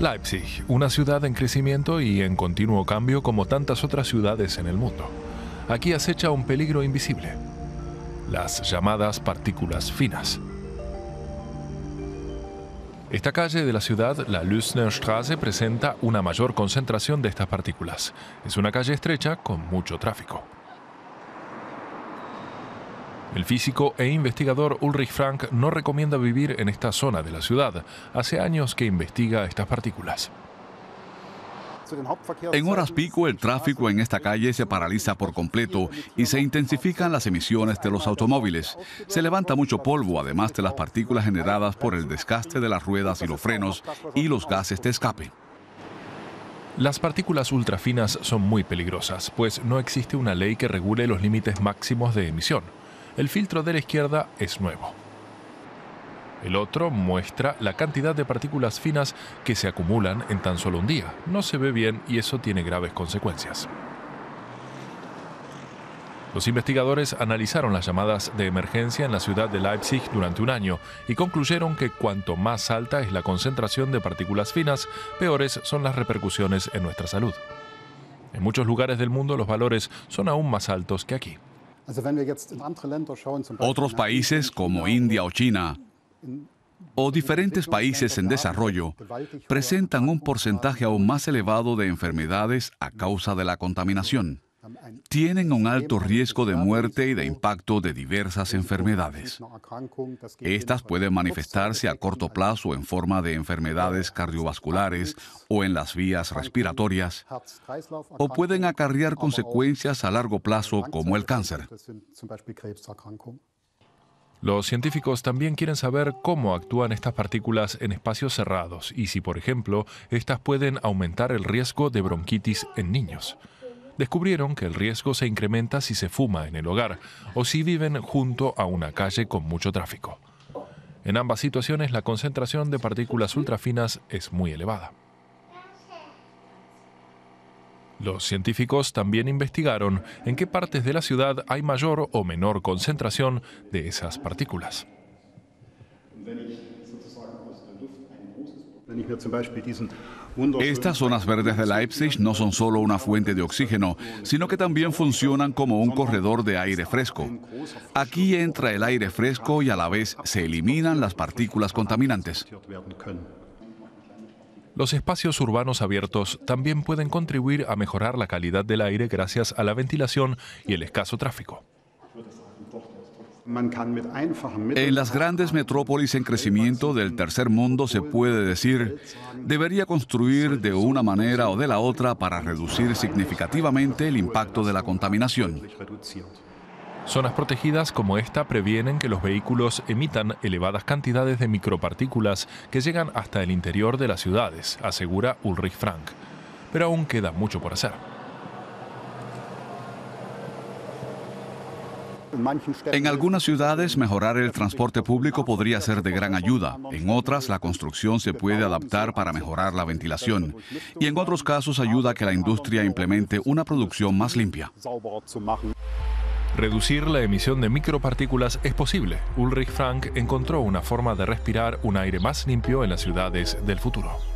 Leipzig, una ciudad en crecimiento y en continuo cambio como tantas otras ciudades en el mundo. Aquí acecha un peligro invisible, las llamadas partículas finas. Esta calle de la ciudad, la Lüssnerstraße, presenta una mayor concentración de estas partículas. Es una calle estrecha con mucho tráfico. El físico e investigador Ulrich Frank no recomienda vivir en esta zona de la ciudad. Hace años que investiga estas partículas. En horas pico el tráfico en esta calle se paraliza por completo y se intensifican las emisiones de los automóviles. Se levanta mucho polvo, además de las partículas generadas por el desgaste de las ruedas y los frenos y los gases de escape. Las partículas ultrafinas son muy peligrosas, pues no existe una ley que regule los límites máximos de emisión el filtro de la izquierda es nuevo. El otro muestra la cantidad de partículas finas que se acumulan en tan solo un día. No se ve bien y eso tiene graves consecuencias. Los investigadores analizaron las llamadas de emergencia en la ciudad de Leipzig durante un año y concluyeron que cuanto más alta es la concentración de partículas finas, peores son las repercusiones en nuestra salud. En muchos lugares del mundo los valores son aún más altos que aquí. Otros países como India o China o diferentes países en desarrollo presentan un porcentaje aún más elevado de enfermedades a causa de la contaminación tienen un alto riesgo de muerte y de impacto de diversas enfermedades. Estas pueden manifestarse a corto plazo en forma de enfermedades cardiovasculares o en las vías respiratorias, o pueden acarrear consecuencias a largo plazo como el cáncer. Los científicos también quieren saber cómo actúan estas partículas en espacios cerrados y si, por ejemplo, estas pueden aumentar el riesgo de bronquitis en niños descubrieron que el riesgo se incrementa si se fuma en el hogar o si viven junto a una calle con mucho tráfico. En ambas situaciones la concentración de partículas ultrafinas es muy elevada. Los científicos también investigaron en qué partes de la ciudad hay mayor o menor concentración de esas partículas. Estas zonas verdes de Leipzig no son solo una fuente de oxígeno, sino que también funcionan como un corredor de aire fresco. Aquí entra el aire fresco y a la vez se eliminan las partículas contaminantes. Los espacios urbanos abiertos también pueden contribuir a mejorar la calidad del aire gracias a la ventilación y el escaso tráfico. En las grandes metrópolis en crecimiento del tercer mundo se puede decir, debería construir de una manera o de la otra para reducir significativamente el impacto de la contaminación. Zonas protegidas como esta previenen que los vehículos emitan elevadas cantidades de micropartículas que llegan hasta el interior de las ciudades, asegura Ulrich Frank. Pero aún queda mucho por hacer. En algunas ciudades mejorar el transporte público podría ser de gran ayuda, en otras la construcción se puede adaptar para mejorar la ventilación y en otros casos ayuda a que la industria implemente una producción más limpia. Reducir la emisión de micropartículas es posible. Ulrich Frank encontró una forma de respirar un aire más limpio en las ciudades del futuro.